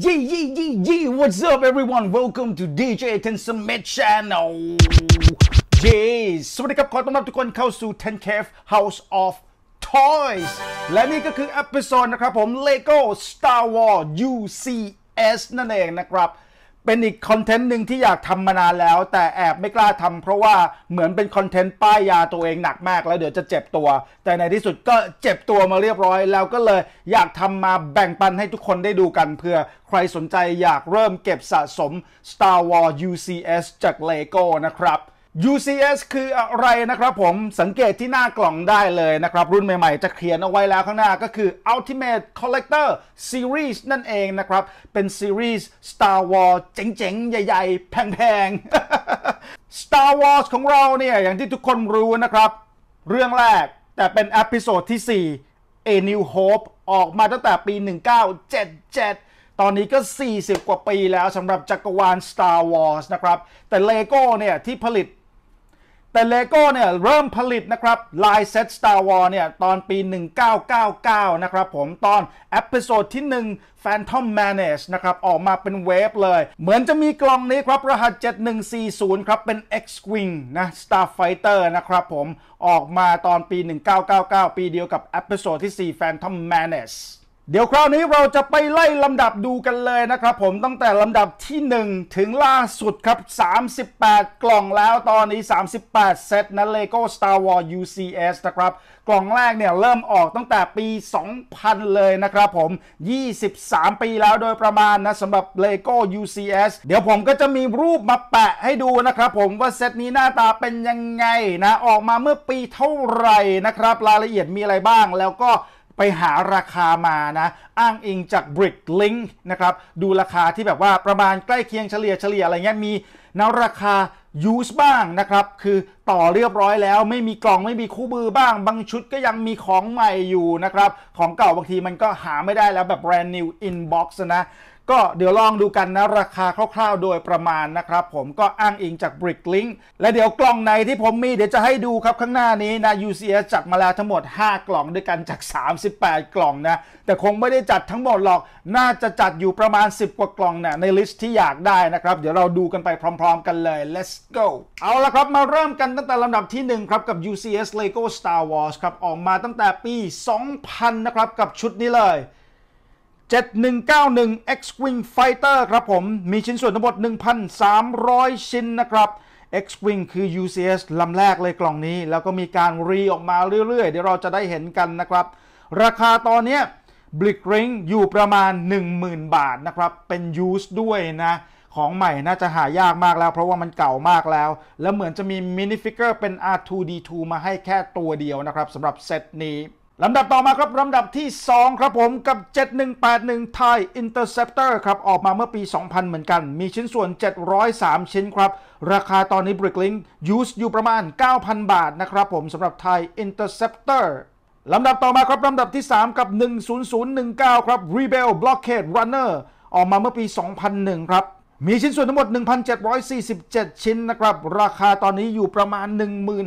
Yee yee yee yee! What's up, everyone? Welcome to DJ Ten Summit Channel. Yes. สวัสดีครับ ขอต้อนรับทุกคนเข้าสู่ Ten Cave House of Toys และนี่ก็คืออพิโซดนะครับ ผม Lego Star Wars UCS นั่นเองนะครับเป็นอีกคอนเทนต์หนึ่งที่อยากทำมานานแล้วแต่แอบไม่กล้าทำเพราะว่าเหมือนเป็นคอนเทนต์ป้ายยาตัวเองหนักมากแล้วเดี๋ยวจะเจ็บตัว แต่ในที่สุดก็เจ็บตัวมาเรียบร้อยแล้วก็เลยอยากทำมาแบ่งปันให้ทุกคนได้ดูกัน เพื่อใครสนใจอยากเริ่มเก็บสะสม Star Wars UCS จาก LEGO นะครับ UCS คืออะไรนะครับผมสังเกตที่หน้ากล่องได้เลยนะครับ รุ่นใหม่ๆ จะเขียนเอาไว้แล้วข้างหน้าก็คือ Ultimate Collector Series นั่นเองนะครับ เป็นซีรีส์ Star Wars เจ๋งๆ ใหญ่ๆ แพงๆ Star Wars ของเราเนี่ย อย่างที่ทุกคนรู้นะครับ เรื่องแรกแต่เป็นอพิโซดที่ 4 A New Hope ออกมาตั้งแต่ปี 1977 ตอนนี้ก็ 40 กว่าปีแล้วสำหรับจักรวาล Star Wars นะครับ แต่ LEGO เนี่ยที่ผลิตแต่เลโก้เนี่ยเริ่มผลิตนะครับลายเซต Star w a r เนี่ยตอนปี 1999 นะครับผมตอนเอพิโซดที่ 1 Phantom m a n a g e นะครับ ออกมาเป็นเวฟเลย เหมือนจะมีกล่องนี้ครับ รหัส 7140 ครับเป็น X-Wing นะ Starfighter นะครับผมออกมาตอนปี 1999 ปีเดียวกับเอพิโซดที่ 4 Phantom m a n a g e เดี๋ยวคราวนี้เราจะไปไล่ลำดับดูกันเลยนะครับ ผมตั้งแต่ลำดับที่ 1 ถึงล่าสุดครับ 38 กล่องแล้วตอนนี้ 38 เซตนะ LEGO Star Wars UCS นะครับกล่องแรกเนี่ยเริ่มออกตั้งแต่ปี 2000 เลยนะครับผม 23 ปีแล้วโดยประมาณนะสำหรับ LEGO UCS เดี๋ยวผมก็จะมีรูปมาแปะให้ดูนะครับผมว่าเซตนี้หน้าตาเป็นยังไงนะ ออกมาเมื่อปีเท่าไหร่นะครับรายละเอียดมีอะไรบ้างแล้วก็ไปหาราคามานะ อ้างอิงจาก Brick Link นะครับ ดูราคาที่แบบว่าประมาณใกล้เคียงเฉลี่ยเฉลี่ยอะไรเงี้ยมีนราคายูสบ้างนะครับ คือต่อเรียบร้อยแล้ว ไม่มีกล่องไม่มีคู่มือบ้าง บางชุดก็ยังมีของใหม่อยู่นะครับ ของเก่าบางทีมันก็หาไม่ได้แล้วแบบแบรนด์นิวอินบ็อกซ์นะก็เดี๋ยวลองดูกันนะ ราคาคร่าวๆ โดยประมาณนะครับ ผมก็อ้างอิงจาก Bricklink และเดี๋ยวกล่องในที่ผมมีเดี๋ยวจะให้ดูครับข้างหน้านี้นะ UCS จัดมาแล้วทั้งหมด 5 กล่องด้วยกันจาก 38 กล่องนะ แต่คงไม่ได้จัดทั้งหมดหรอกน่าจะจัดอยู่ประมาณ 10 กว่ากล่องนะในลิสต์ที่อยากได้นะครับ เดี๋ยวเราดูกันไปพร้อมๆ กันเลย let's go เอาละครับมาเริ่มกันตั้งแต่ลำดับที่ 1 ครับกับ UCS LEGO Star Wars ครับออกมาตั้งแต่ปี 2000 นะครับกับชุดนี้เลย7191 X-Wing Fighter ครับผม มีชิ้นส่วนทั้งหมด1,300 ชิ้นนะครับ X-Wing คือ UCS ลำแรกเลยกล่องนี้ แล้วก็มีการรีออกมาเรื่อยๆ เดี๋ยวเราจะได้เห็นกันนะครับ ราคาตอนนี้บลิกริงอยู่ประมาณ 10,000 บาทนะครับ เป็นยูสด้วยนะ ของใหม่น่าจะหายากมากแล้ว เพราะว่ามันเก่ามากแล้ว แล้วเหมือนจะมีมินิฟิกเกอร์เป็น R2D2 มาให้แค่ตัวเดียวนะครับสำหรับเซตนี้ลำดับต่อมาครับ ลำดับที่ 2 ครับผมกับ 7181 Thai Interceptor ครับออกมาเมื่อปี 2000 เหมือนกัน มีชิ้นส่วน703ชิ้นครับ ราคาตอนนี้ Bricklink use อยู่ประมาณ 9,000 บาทนะครับผมสำหรับ Thai Interceptor ลำดับต่อมาครับลำดับที่ 3 กับ 10019 ครับ Rebel Blockade Runner ออกมาเมื่อปี 2001ครับมีชิ้นส่วนทั้งหมด 1,747 ชิ้นนะครับราคาตอนนี้อยู่ประมาณ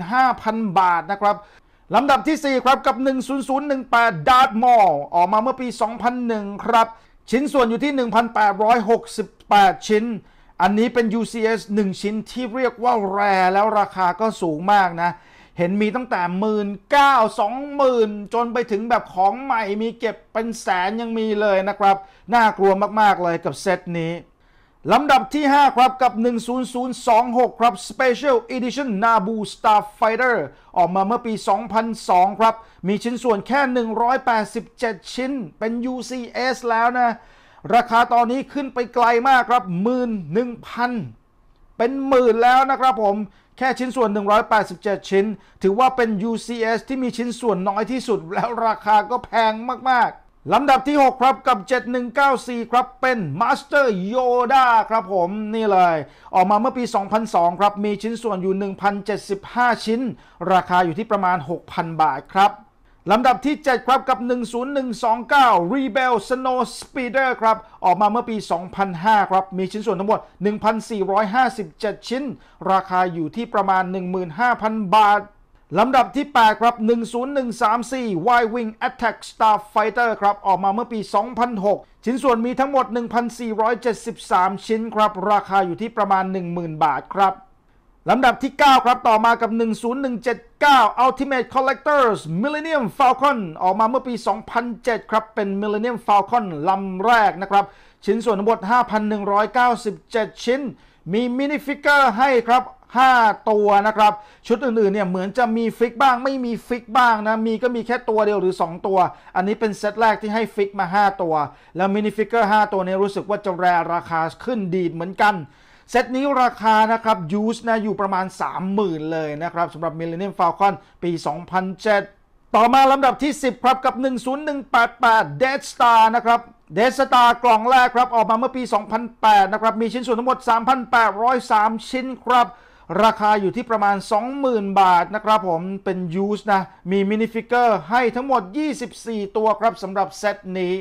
15,000บาทนะครับลำดับที่ 4 ครับ กับ 10018ดาร์ m มอลออกมาเมื่อปี 2001 ครับ ชิ้นส่วนอยู่ที่ 1,868 ชิ้น อันนี้เป็น UCS 1 ชิ้นที่เรียกว่าแรแล้วราคาก็สูงมากนะ เห็นมีตั้งแต่หมื่นเก้าสองหมื่นจนไปถึงแบบของใหม่มีเก็บเป็นแสนยังมีเลยนะครับ น่ากลัวมากๆเลยกับเซตนี้ลำดับที่ 5 ครับ กับ 10026 ครับ Special Edition n a b u Starfighter ออกมาเมื่อปี 2002 ครับ มีชิ้นส่วนแค่ 187 ชิ้น เป็น UCS แล้วนะ ราคาตอนนี้ขึ้นไปไกลมากครับ11,000 เป็นหมื่นแล้วนะครับผม แค่ชิ้นส่วน 187 ชิ้น ถือว่าเป็น UCS ที่มีชิ้นส่วนน้อยที่สุด แล้วราคาก็แพงมากลำดับที่ 6 ครับกับ 7194 ครับเป็นมาสเตอร์โยดาครับผม นี่เลยออกมาเมื่อปี 2002 ครับมีชิ้นส่วนอยู่ 1,075 ชิ้น ราคาอยู่ที่ประมาณ 6,000 บาทครับ ลำดับที่ 7 ครับกับ 10129 Rebel Snow Speeder ครับ ออกมาเมื่อปี 2005 ครับมีชิ้นส่วนทั้งหมด 1,457 ชิ้น ราคาอยู่ที่ประมาณ 15,000 บาทลำดับที่ 8 ครับ 10134 Y-Wing Attack Starfighter ครับ ออกมาเมื่อปี 2006 ชิ้นส่วนมีทั้งหมด 1,473 ชิ้นครับราคาอยู่ที่ประมาณ 10,000 บาทครับ ลำดับที่ 9 ครับต่อมากับ 10179 Ultimate Collectors Millennium Falcon ออกมาเมื่อปี 2007 ครับเป็น Millennium Falcon ลำแรกนะครับ ชิ้นส่วนทั้งหมด 5,197 ชิ้นมีมินิฟิกเกอร์ให้ครับ5 ตัวนะครับ ชุดอื่น ๆ เนี่ย เหมือนจะมีฟิกบ้างไม่มีฟิกบ้างนะ มีก็มีแค่ตัวเดียวหรือ 2 ตัว อันนี้เป็นเซตแรกที่ให้ฟิกมา 5 ตัว แล้วมินิฟิกเกอร์5ตัวเนี่ยรู้สึกว่าจะแรราคาขึ้นดีดเหมือนกัน เซตนี้ราคานะครับยูสนะอยู่ประมาณ 30,000 เลยนะครับสำหรับ Millennium Falcon ปี 2007 ต่อมาลำดับที่ 10ครับกับ 10188 Dead Star นะครับเดสตากล่องแรกครับออกมาเมื่อปี 2008นะครับมีชิ้นส่วนทั้งหมด 3,803 ชิ้นครับราคาอยู่ที่ประมาณ 20,000 บาทนะครับผมเป็นยูสนะ มีมินิฟิกเกอร์ให้ทั้งหมด 24 ตัวครับสำหรับเซตนี้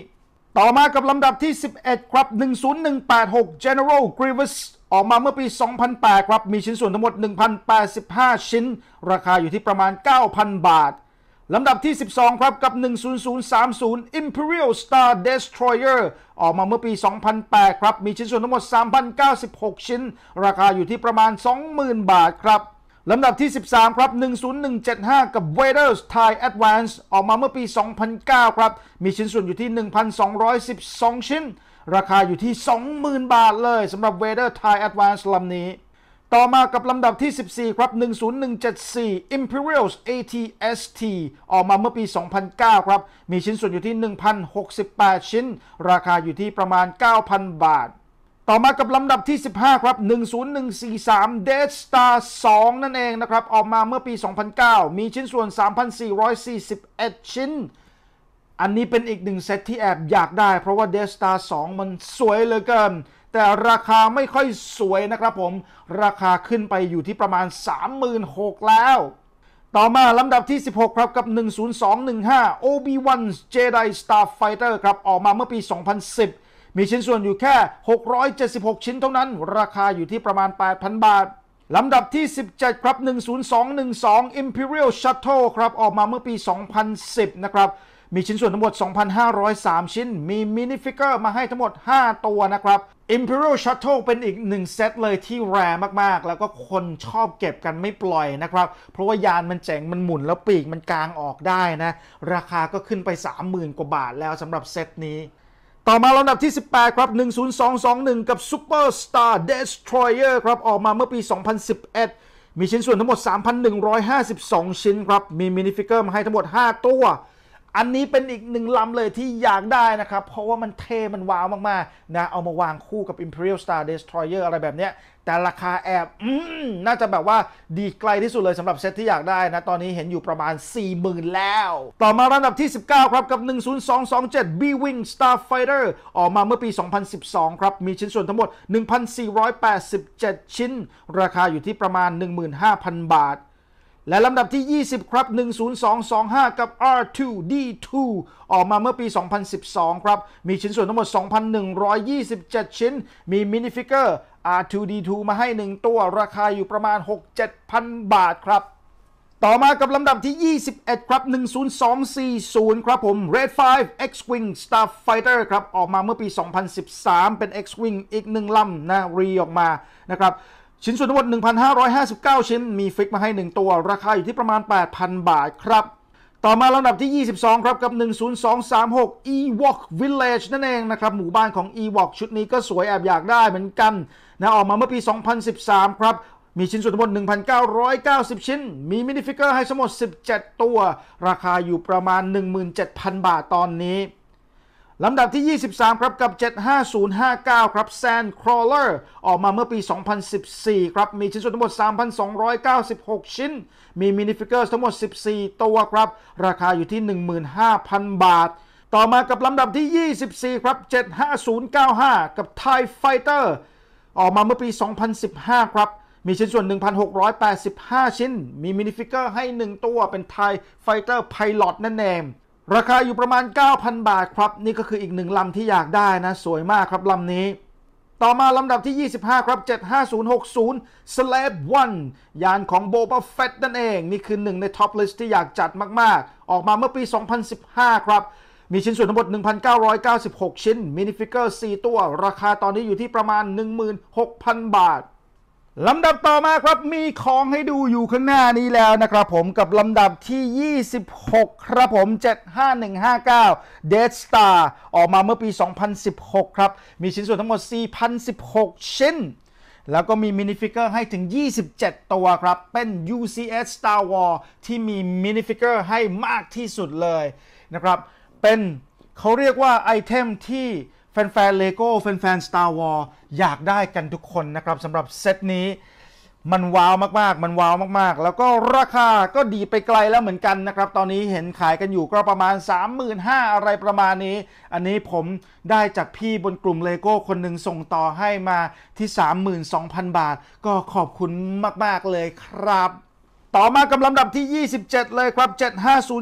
ต่อมากับลำดับที่ 11 ครับ 10186 General Grievous ออกมาเมื่อปี 2008 ครับ มีชิ้นส่วนทั้งหมด 1,085 ชิ้น ราคาอยู่ที่ประมาณ 9,000 บาทลำดับที่ 12 ครับ กับ 10030 Imperial Star Destroyer ออกมาเมื่อปี 2008 ครับ มีชิ้นส่วนทั้งหมด 3,096 ชิ้น ราคาอยู่ที่ประมาณ 20,000 บาทครับ ลำดับที่ 13 ครับ 10175 กับ v a d e r s Thai Advance ออกมาเมื่อปี 2009 ครับ มีชิ้นส่วนอยู่ที่ 1,212 ชิ้น ราคาอยู่ที่ 20,000 บาทเลยสำหรับ v a d e r Thai Advance ลำนี้ต่อมากับลำดับที่ 14 ครับ 10174 Imperials ATST ออกมาเมื่อปี 2009 ครับ มีชิ้นส่วนอยู่ที่ 1,068 ชิ้น ราคาอยู่ที่ประมาณ 9,000 บาท ต่อมากับลำดับที่ 15 ครับ 10143 Dead Star 2 นั่นเองนะครับ ออกมาเมื่อปี 2009 มีชิ้นส่วน 3,441 ชิ้น อันนี้เป็นอีกหนึ่งเซตที่แอบอยากได้ เพราะว่า Death Star 2 มันสวยเหลือเกินแต่ราคาไม่ค่อยสวยนะครับผม ราคาขึ้นไปอยู่ที่ประมาณ 3 6 0 0แล้ว ต่อมาลำดับที่ 16 ครับกับ 10215 Obi-Wan Jedi Starfighter ครับ ออกมาเมื่อปี 2010 มีชิ้นส่วนอยู่แค่ 676 ชิ้นเท่านั้น ราคาอยู่ที่ประมาณ 8,000 บาท ลำดับที่ 17 ครับ 10212 Imperial Shuttle ครับออกมาเมื่อปี 2010 นะครับมีชิ้นส่วนทั้งหมด 2,503 ชิ้น มีมินิฟิกเกอร์มาให้ทั้งหมด 5 ตัวนะครับ Imperial Shuttle เป็นอีกหนึ่งเซตเลยที่แรมาก ๆ แล้วก็คนชอบเก็บกันไม่ปล่อยนะครับ เพราะว่ายานมันเจ๋ง มันหมุนแล้วปีกมันกลางออกได้นะ ราคาก็ขึ้นไป 30,000 กว่าบาทแล้วสำหรับเซตนี้ ต่อมาลำดับที่ 18 ครับ 10221 กับ Super Star Destroyer ครับออกมาเมื่อปี 2011มีชิ้นส่วนทั้งหมด 3,152 ชิ้นครับ มีมินิฟิกเกอร์มาให้ทั้งหมด 5 ตัวอันนี้เป็นอีกหนึ่งลำเลยที่อยากได้นะครับ เพราะว่ามันเท่มันว้าวมาก ๆ นะ เอามาวางคู่กับ Imperial Star Destroyer อะไรแบบเนี้ย แต่ราคาแอบน่าจะแบบว่าดีไกลที่สุดเลยสำหรับเซตที่อยากได้นะ ตอนนี้เห็นอยู่ประมาณ 40,000 แล้ว ต่อมาลำดับที่ 19 ครับ กับ 10227 B-Wing Starfighter ออกมาเมื่อปี 2012 ครับมีชิ้นส่วนทั้งหมด 1,487 ชิ้นราคาอยู่ที่ประมาณ 15,000 บาทและลำดับที่ 20 ครับ 10225 กับ R2D2 ออกมาเมื่อปี 2012 ครับ มีชิ้นส่วนทั้งหมด 2,127 ชิ้น มีมินิฟิกเกอร์ R2D2 มาให้ 1 ตัว ราคาอยู่ประมาณ 6 7 0 0บาทครับ ต่อมากับลำดับที่ 21 ครับ 10240 ครับ ผม Red 5 X-Wing Starfighter ครับ ออกมาเมื่อปี 2013 เป็น X-Wing อีกหนึ่งลำนะรีออกมา นะครับชิ้นส่วนทั้งหมด1,559 ชิ้น มีฟิกมาให้ 1 ตัว ราคาอยู่ที่ประมาณ 8,000 บาทครับ ต่อมาลำดับที่ 22 ครับ กับ 10236 Ewok Village นั่นเองนะครับ หมู่บ้านของ Ewok ชุดนี้ก็สวยแอบอยากได้เหมือนกันนะออกมาเมื่อปี 2013 ครับ มีชิ้นส่วนทั้งหมด1,990 ชิ้น มีมินิฟิกเกอร์ให้สัมด17 ตัว ราคาอยู่ประมาณ 17,000 บาทตอนนี้ลำดับที่ 23 ครับ กับ 75059 ครับ Sandcrawler ออกมาเมื่อปี 2014 ครับ มีชิ้นส่วนทั้งหมด 3,296 ชิ้น มีมินิฟิกเกอร์ทั้งหมด 14 ตัวครับ ราคาอยู่ที่ 15,000 บาท ต่อมากับลำดับที่ 24 ครับ 75095 กับ Thai Fighter ออกมาเมื่อปี 2015 ครับ มีชิ้นส่วน 1,685 ชิ้น มีมินิฟิกเกอร์ให้ 1 ตัวเป็นไท i ไฟเตอร์ p i ล o t นั่นเองราคาอยู่ประมาณ 9,000 บาทครับ นี่ก็คืออีกหนึ่งลำที่อยากได้นะ สวยมากครับ ลำนี้ ต่อมาลำดับที่ 25 ครับ 75060 s l a b o n e ยานของ Boba Fett นั่นเอง นี่คือหนึ่งในท็อปลิสต์ที่อยากจัดมาก ๆ ออกมาเมื่อปี 2015 ครับ มีชิ้นส่วนทั้งหมด 1,996 ชิ้นมินิฟิกเกอร์ 4 ตัว ราคาตอนนี้อยู่ที่ประมาณ 16,000 บาทลำดับต่อมาครับ มีของให้ดูอยู่ข้างหน้านี้แล้วนะครับผมกับลำดับที่ 26 ครับผม 75159 Dead Star ออกมาเมื่อปี 2016 ครับ มีชิ้นส่วนทั้งหมด 4,016 ชิ้น แล้วก็มีมินิฟิกเกอร์ให้ถึง 27 ตัวครับ เป็น UCS Star w a r ที่มีมินิฟิกเกอร์ให้มากที่สุดเลยนะครับ เป็นเขาเรียกว่าไอเทมที่แฟนๆเลโก้แฟนๆ Star Wars อยากได้กันทุกคนนะครับสำหรับเซตนี้ มันว้าวมากๆ มันว้าวมากๆ แล้วก็ราคาก็ดีไปไกลแล้วเหมือนกันนะครับ ตอนนี้เห็นขายกันอยู่ก็ประมาณ 35,000 อะไรประมาณนี้ อันนี้ผมได้จากพี่บนกลุ่มเลโก้คนหนึ่งส่งต่อให้มาที่ 32,000 บาท ก็ขอบคุณมากๆเลยครับต่อมากำลำดับที่ 27 เลยครับ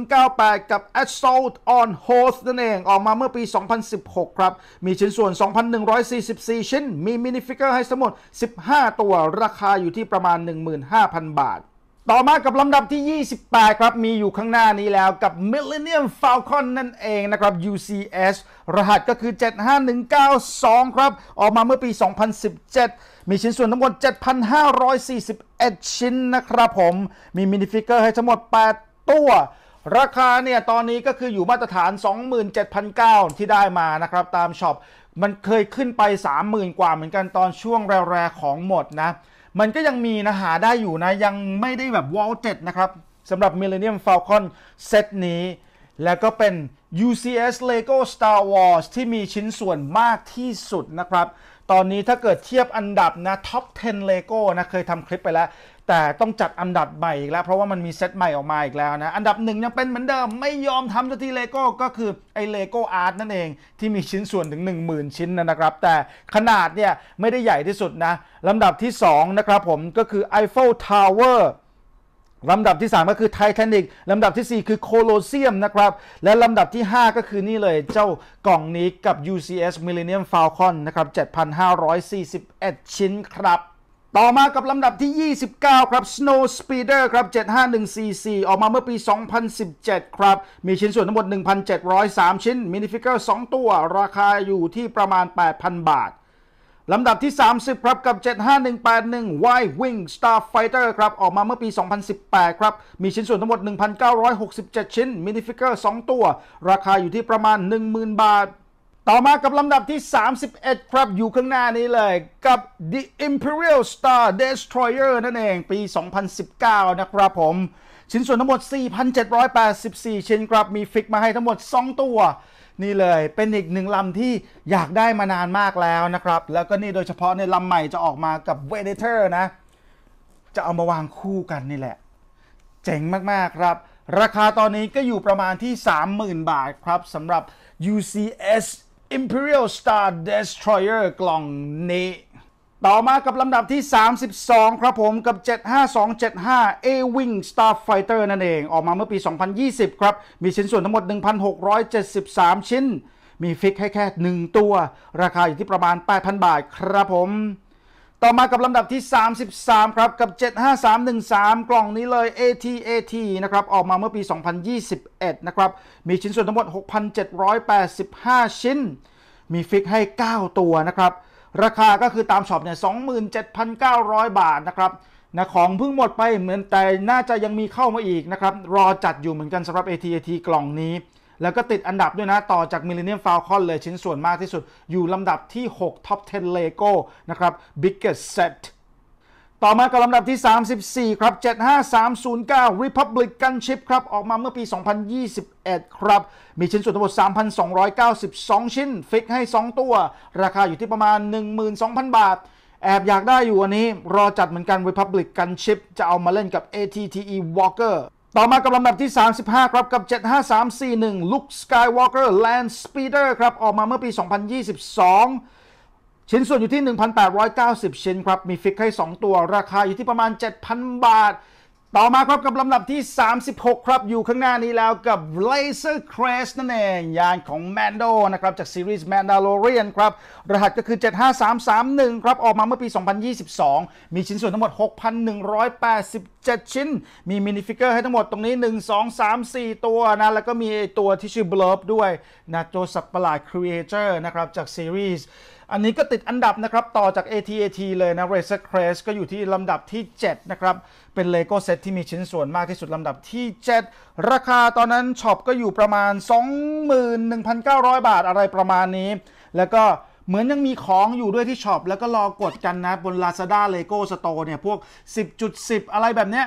75098 กับ Assault on Host นั่นเองออกมาเมื่อปี 2016 ครับ มีชิ้นส่วน 2,144 ชิ้น มีมินิฟิกเกอร์ให้สมุด 15 ตัวราคาอยู่ที่ประมาณ 15,000 บาทต่อมากับลำดับที่ 28 ครับ มีอยู่ข้างหน้านี้แล้วกับ Millennium Falcon นั่นเองนะครับ UCS รหัสก็คือ 75192 ครับ ออกมาเมื่อปี 2017 มีชิ้นส่วนทั้งหมด 7,541 ชิ้นนะครับผม มีมินิฟิกเกอร์ให้ทั้งหมด 8 ตัว ราคาเนี่ย ตอนนี้ก็คืออยู่มาตรฐาน 27,900 ที่ได้มานะครับตามช็อป มันเคยขึ้นไป 30,000 กว่าเหมือนกันตอนช่วงแรกๆของหมดนะมันก็ยังมีนะหาได้อยู่นะยังไม่ได้แบบวอลเจ็ดนะครับสำหรับ Millennium Falcon เซตนี้ แล้วก็เป็น UCS Lego Star Wars ที่มีชิ้นส่วนมากที่สุดนะครับ ตอนนี้ถ้าเกิดเทียบอันดับนะท็อป10 Lego นะเคยทำคลิปไปแล้วแต่ต้องจัดอันดับใหม่อีกแล้ว เพราะว่ามันมีเซตใหม่ออกมาอีกแล้วนะอันดับหนึ่งยังเป็นเหมือนเดิม ไม่ยอมทำสักทีเลโก้ก็คือไอเลโก้อาร์ตนั่นเอง ที่มีชิ้นส่วนถึง 10,000 ชิ้นนะครับ แต่ขนาดเนี่ยไม่ได้ใหญ่ที่สุดนะลำดับที่ 2 นะครับผมก็คือ Eiffel Tower ลำดับที่ 3 ก็คือไททานิกลำดับที่ 4 คือโคโลเซียมนะครับและลำดับที่ 5 ก็คือนี่เลยเจ้ากล่องนี้กับ UCS Millennium Falcon นะครับ7,541 ชิ้นครับต่อมากับลำดับที่ 29 ครับ Snow Speeder ครับ 751cc ออกมาเมื่อปี 2017 ครับ มีชิ้นส่วนทั้งหมด 1,703 ชิ้น มินิฟิกเกอร์2ตัว ราคาอยู่ที่ประมาณ 8,000 บาท ลำดับที่ 30 ครับ กับ 75181 Y Wing Starfighter ครับออกมาเมื่อปี 2018 ครับ มีชิ้นส่วนทั้งหมด 1,967 ชิ้น มินิฟิกเกอร์2ตัว ราคาอยู่ที่ประมาณ 10,000 บาทต่อมากับลำดับที่ 31 ครับ อยู่ข้างหน้านี้เลย กับ The Imperial Star Destroyer นั่นเอง ปี 2019 นะครับผม ชิ้นส่วนทั้งหมด 4,784 ชิ้นครับ มีฟิกมาให้ทั้งหมด 2 ตัว นี่เลย เป็นอีกหนึ่งลำที่อยากได้มานานมากแล้วนะครับ แล้วก็นี่โดยเฉพาะในลำใหม่จะออกมากับ v e d i t o r นะ จะเอามาวางคู่กันนี่แหละ เจ๋งมากๆครับ ราคาตอนนี้ก็อยู่ประมาณที่ 30,000 บาทครับสำหรับ UCS Imperial Star Destroyer กล่องนี้ ต่อมากับลำดับที่ 32 ครับผมกับ 75275 A-Wing Starfighter นั่นเองออกมาเมื่อปี 2020 ครับ มีชิ้นส่วนทั้งหมด 1,673 ชิ้น มีฟิกให้แค่ 1 ตัว ราคาอยู่ที่ประมาณ 8,000 บาทครับผมต่อมากับลำดับที่ 33 ครับ กับ 75313 กล่องนี้เลย ATAT นะครับออกมาเมื่อปี 2021 นะครับ มีชิ้นส่วนทั้งหมด 6,785 ชิ้น มีฟิกให้ 9 ตัวนะครับ ราคาก็คือตามช็อปเนี่ย27,900 บาท นะครับนะของเพิ่งหมดไปเหมือนแต่น่าจะยังมีเข้ามาอีกนะครับ รอจัดอยู่เหมือนกันสำหรับ ATAT กล่องนี้แล้วก็ติดอันดับด้วยนะต่อจาก Millennium Falcon เลยชิ้นส่วนมากที่สุด อยู่ลำดับที่ 6 Top 10 Lego นะครับ Biggest Set ต่อมากับลำดับที่ 34 ครับ 75309 Republican Chip ครับ ออกมาเมื่อปี 2021 ครับ มีชิ้นส่วนทั้งหมด3,292 ชิ้น ฟิกให้ 2 ตัว ราคาอยู่ที่ประมาณ 12,000 บาท แอบอยากได้อยู่อันนี้ รอจัดเหมือนกัน Republican Chip จะเอามาเล่นกับ ATTE Walker ต่อมากับลำดับที่ 35 ครับกับ 75341 Luke Skywalker Land Speeder ครับ ออกมาเมื่อปี 2022 ชิ้นส่วนอยู่ที่ 1,890 ชิ้นครับ มีฟิกให้ 2 ตัวราคาอยู่ที่ประมาณ 7,000 บาทต่อมาครับกับลำดับที่ 36 ครับอยู่ข้างหน้านี้แล้วกับ Laser Crest นั่นเอง ยานของ Mando นะครับ จากซีรีส์ Mandalorian ครับ รหัสก็คือ 75331 ครับ ออกมาเมื่อปี 2022 มีชิ้นส่วนทั้งหมด 6,187 ชิ้น มีมินิฟิกเกอร์ให้ทั้งหมด ตรงนี้1 2 3 4 ตัวนะ แล้วก็มีตัวที่ชื่อ Blurb ด้วยนะตัวสัตว์ประหลาด Creator นะครับ จากซีรีส์อันนี้ก็ติดอันดับนะครับต่อจาก ATAT เลยนะ Razer Crest ก็อยู่ที่ลำดับที่ 7 นะครับ เป็น Lego เซตที่มีชิ้นส่วนมากที่สุดลำดับที่ 7 ราคาตอนนั้นช็อปก็อยู่ประมาณ 21,900 บาทอะไรประมาณนี้ แล้วก็เหมือนยังมีของอยู่ด้วยที่ช็อปแล้วก็รอกดกันนะ บน Lazada Lego Store เนี่ยพวก 10.10 อะไรแบบเนี้ย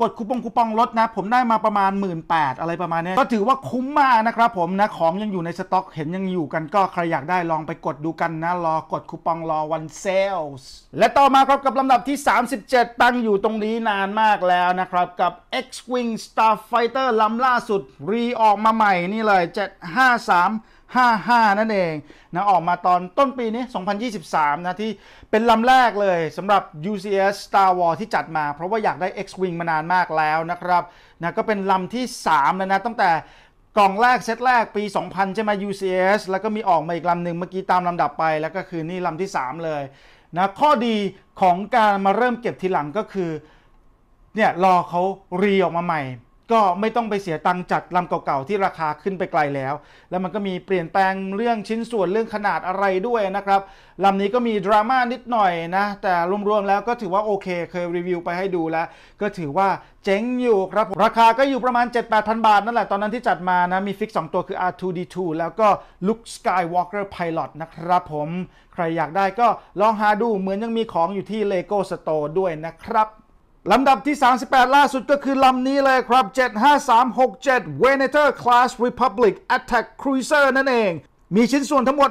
กดคูปองคูปองลดนะผมได้มาประมาณ 1 8ื่นอะไรประมาณนี้ก็ถือว่าคุ้มมากนะครับผมนะของยังอยู่ในสต็อกเห็นยังอยู่กันก็ใครอยากได้ลองไปกดดูกันนะรอกดคูปองรอวันเซลส์และต่อมาครับกับลำดับที่ 37 ตั้งอยู่ตรงนี้นานมากแล้วนะครับ กับ X-Wing Starfighter ลำล่าสุดรีออกมาใหม่นี่เลย 753 55 นั่นเองนะออกมาตอนต้นปีนี้ 2023 นะ ที่เป็นลำแรกเลยสำหรับ UCS Star Wars ที่จัดมาเพราะว่าอยากได้ X-Wing มานานมากแล้วนะครับนะก็เป็นลำที่3แล้วนะตั้งแต่กล่องแรก เซตแรกปี 2000 ใช่ไหม UCS แล้วก็มีออกมาอีกลำหนึ่งเมื่อกี้ตามลำดับไป แล้วก็คือนี่ลำที่ 3 เลยนะ ข้อดีของการมาเริ่มเก็บทีหลังก็คือเนี่ยรอเขารีออกมาใหม่ก็ไม่ต้องไปเสียตังค์จัดลำเก่าๆ ที่ราคาขึ้นไปไกลแล้ว แล้วมันก็มีเปลี่ยนแปลงเรื่องชิ้นส่วนเรื่องขนาดอะไรด้วยนะครับ ลำนี้ก็มีดราม่านิดหน่อยนะ แต่รวมๆแล้วก็ถือว่าโอเคเคยรีวิวไปให้ดูแล้ว ก็ถือว่าเจ๋งอยู่ครับ ราคาก็อยู่ประมาณ7-8,000 บาทนั่นแหละ ตอนนั้นที่จัดมานะมีฟิก2ตัวคือ R2D2 แล้วก็ Luke Skywalker Pilot นะครับ ผม ใครอยากได้ก็ลองหาดูเหมือนยังมีของอยู่ที่ LEGO Store ด้วยนะครับลำดับที่ 38 ล่าสุดก็คือลำนี้เลยครับ 75367 Venator Class Republic Attack Cruiser นั่นเองมีชิ้นส่วนทั้งหมด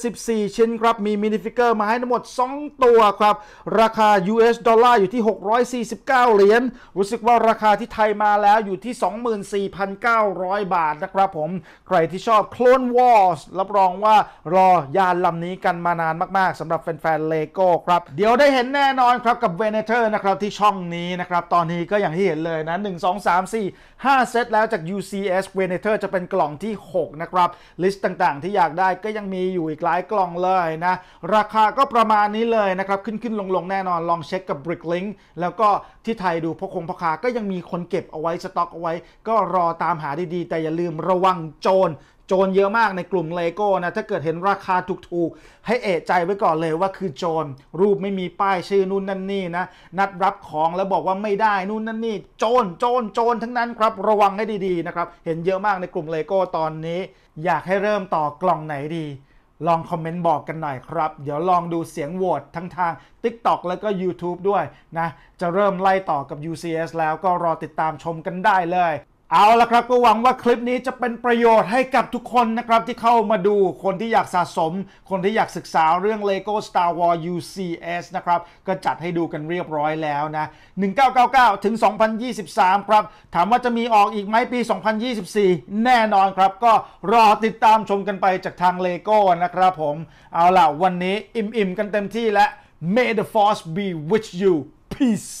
5,374 ชิ้นครับ มีมินิฟิกเกอร์มาให้ทั้งหมด 2 ตัวครับ ราคา US ดอลลาร์อยู่ที่ 649 เหรียญ รู้สึกว่าราคาที่ไทยมาแล้วอยู่ที่ 24,900 บาท นะครับผม ใครที่ชอบ Clone Wars รับรองว่ารอยานลำนี้กันมานานมาก ๆ สำหรับแฟนๆ LEGO ครับ เดี๋ยวได้เห็นแน่นอนครับกับ Venator นะครับที่ช่องนี้นะครับ ตอนนี้ก็อย่างที่เห็นเลยนะ 1 2 3 4 5 เซต แล้วจาก UCS Venator จะเป็นกล่องที่ 6 นะครับลิสต์ต่างๆ ที่อยากได้ก็ยังมีอยู่อีกหลายกล่องเลยนะ ราคาก็ประมาณนี้เลยนะครับ ขึ้นขึ้นลงๆ แน่นอนลองเช็คกับ Bricklink แล้วก็ที่ไทยดูพ่อคงพ่อคา ก็ยังมีคนเก็บเอาไว้สต็อกเอาไว้ ก็รอตามหาดีๆ แต่อย่าลืมระวังโจรโจรเยอะมากในกลุ่มเลโก้นะ ถ้าเกิดเห็นราคาถูกๆ ให้เอะใจไว้ก่อนเลยว่าคือโจรรูปไม่มีป้ายชื่อนู่นนั่นนี่นะนัดรับของแล้วบอกว่าไม่ได้นู่นนั่นนี่โจรโจรโจรทั้งนั้นครับระวังให้ดีๆนะครับเห็นเยอะมากในกลุ่มเลโก้ตอนนี้ อยากให้เริ่มต่อกล่องไหนดี ลองคอมเมนต์บอกกันหน่อยครับเดี๋ยวลองดูเสียงโหวตทั้งทาง TikTok แล้วก็ YouTube ด้วยนะ จะเริ่มไล่ต่อกับ UCS แล้วก็รอติดตามชมกันได้เลยเอาละครับก็หวังว่าคลิปนี้จะเป็นประโยชน์ให้กับทุกคนนะครับ ที่เข้ามาดูคนที่อยากสะสม คนที่อยากศึกษาเรื่อง LEGO Star Wars UCS นะครับ ก็จัดให้ดูกันเรียบร้อยแล้วนะ 1999 ถึง 2023 ครับ ถามว่าจะมีออกอีกไหมปี 2024 แน่นอนครับ ก็รอติดตามชมกันไปจากทาง LEGO นะครับผม เอาละวันนี้อิ่มๆกันเต็มที่และ May the Force be with you peace